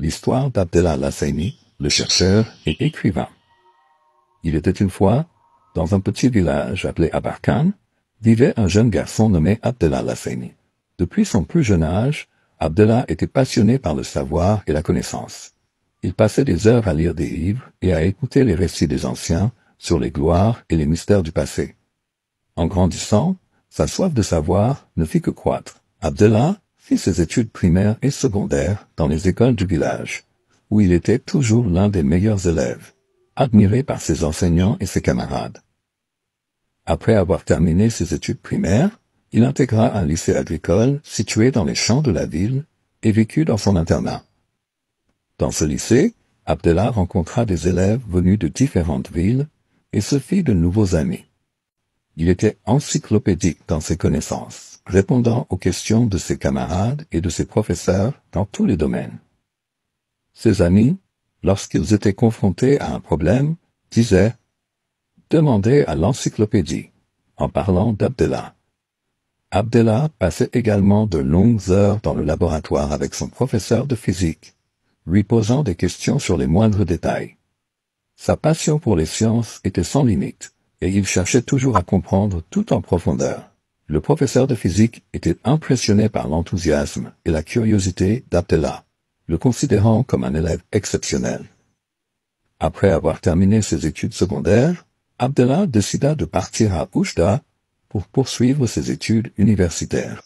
L'histoire d'Abdellah Lassani, le chercheur et écrivain. Il était une fois, dans un petit village appelé Abarkan, vivait un jeune garçon nommé Abdellah Lassani. Depuis son plus jeune âge, Abdellah était passionné par le savoir et la connaissance. Il passait des heures à lire des livres et à écouter les récits des anciens sur les gloires et les mystères du passé. En grandissant, sa soif de savoir ne fit que croître. Abdellah ses études primaires et secondaires dans les écoles du village, où il était toujours l'un des meilleurs élèves, admiré par ses enseignants et ses camarades. Après avoir terminé ses études primaires, il intégra un lycée agricole situé dans les champs de la ville et vécut dans son internat. Dans ce lycée, Abdellah rencontra des élèves venus de différentes villes et se fit de nouveaux amis. Il était encyclopédique dans ses connaissances répondant aux questions de ses camarades et de ses professeurs dans tous les domaines. Ses amis, lorsqu'ils étaient confrontés à un problème, disaient Demandez à l'encyclopédie, en parlant d'Abdellah, Abdellah passait également de longues heures dans le laboratoire avec son professeur de physique, lui posant des questions sur les moindres détails. Sa passion pour les sciences était sans limite, et il cherchait toujours à comprendre tout en profondeur. Le professeur de physique était impressionné par l'enthousiasme et la curiosité d'Abdallah, le considérant comme un élève exceptionnel. Après avoir terminé ses études secondaires, Abdallah décida de partir à Oujda pour poursuivre ses études universitaires.